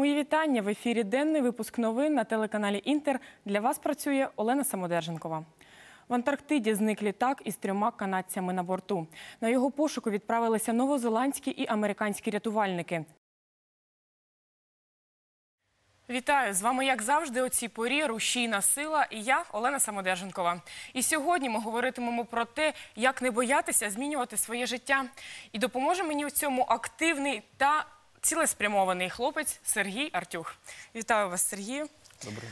Мої вітання в ефірі. Денний випуск новин на телеканалі Інтер. Для вас працює Олена Самодерженкова. В Антарктиді зник літак із трьома канадцями на борту. На його пошуку відправилися новозеландські і американські рятувальники. Вітаю з вами, як завжди, у цій порі рушійна сила. І я Олена Самодерженкова. І сьогодні ми говоритимемо про те, як не боятися змінювати своє життя. І допоможе мені в цьому активний та цілеспрямований хлопець Сергій Артюх. Вітаю вас, Сергію. Доброго.